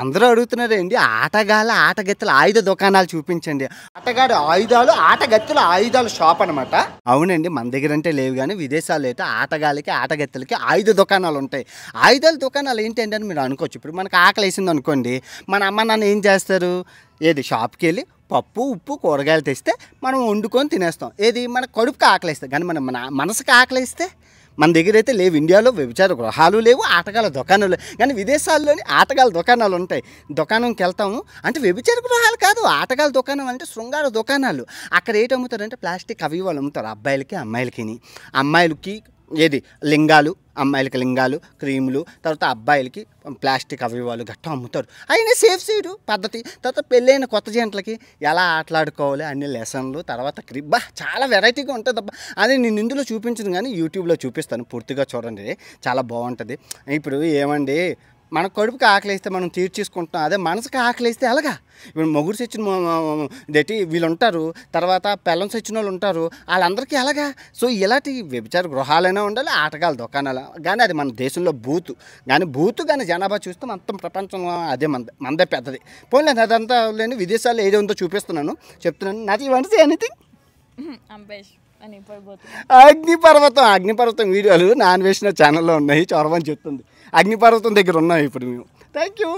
అందరూ అడుగుతున్నారండి ఆటగాళ్ళ ఆటగత్తెల ఆయుధ దుకాణాలు చూపించండి ఆటగాడు ఆయుధాలు ఆటగత్తెల ఆయుధాలు షాప్ అనమాట అవునండి మన దగ్గర అంటే లేవు కానీ విదేశాల్లో అయితే ఆటగాళ్ళకి ఆటగత్తెలకి ఆయుధ దుకాణాలు ఉంటాయి ఆయుధాల దుకాణాలు ఏంటంటే అని మీరు అనుకోవచ్చు ఇప్పుడు మనకు ఆకలి వేసింది అనుకోండి మన అమ్మ నాన్న ఏం చేస్తారు ఏది షాప్కి వెళ్ళి పప్పు ఉప్పు కూరగాయలు తెస్తే మనం వండుకొని తినేస్తాం ఏది మన కడుపుకి ఆకలిస్తే కానీ మనం మన మనసుకి ఆకలిస్తే మన దగ్గర అయితే లేవు ఇండియాలో వ్యభిచార గృహాలు లేవు ఆటగాళ్ళ దుకాణాలు లేవు కానీ విదేశాల్లోని ఆటగాళ్ళ దుకాణాలు ఉంటాయి దుకాణంకి వెళ్తాము అంటే వ్యభిచార గృహాలు కాదు ఆటగాళ్ళ దుకాణం అంటే శృంగార దుకాణాలు అక్కడ ఏంటి అమ్ముతారంటే ప్లాస్టిక్ అవి వాళ్ళు అమ్ముతారు అబ్బాయిలకి అమ్మాయిలకి అమ్మాయిలకి ఏది లింగాలు అమ్మాయిలకి లింగాలు క్రీములు తర్వాత అబ్బాయిలకి ప్లాస్టిక్ అవి వాళ్ళు గట్టం అమ్ముతారు అయినా సేఫ్ సీడు పద్ధతి తర్వాత పెళ్ళైన కొత్త జంటలకి ఎలా ఆటలాడుకోవాలి అన్ని లెసన్లు తర్వాత క్రిబ్బా చాలా వెరైటీగా ఉంటుంది అబ్బా అది నేను ఇందులో చూపించను కానీ యూట్యూబ్లో చూపిస్తాను పూర్తిగా చూడండి చాలా బాగుంటుంది ఇప్పుడు ఏమండి మన కడుపుకి ఆకలిస్తే మనం తీర్చేసుకుంటున్నాం అదే మనసుకి ఆకలిస్తే అలాగా ఇప్పుడు మొగుడు చచ్చిన దేటి వీళ్ళు ఉంటారు తర్వాత పెళ్ళం చచ్చిన వాళ్ళు ఉంటారు వాళ్ళందరికీ అలాగా సో ఇలాంటి వ్యభిచార గృహాలైనా ఉండాలి ఆటగాళ్ళ దుకాణాలు కానీ అది మన దేశంలో బూతు కానీ బూతు కానీ జనాభా చూస్తే మొత్తం ప్రపంచంలో అదే మంద మందే పెద్దది పోనీ అదంతా లేని విదేశాల్లో ఏదో ఉందో చూపిస్తున్నాను చెప్తున్నాను నాది వన్స్ ఎనీథింగ్ అంబేష్ అగ్నిపర్వతం అగ్నిపర్వతం వీడియోలు నాన్ వేసిన ఛానల్లో ఉన్నాయి చొరవని చెప్తుంది అగ్నిపర్వతం దగ్గర ఉన్నాం ఇప్పుడు మేము థ్యాంక్ యూ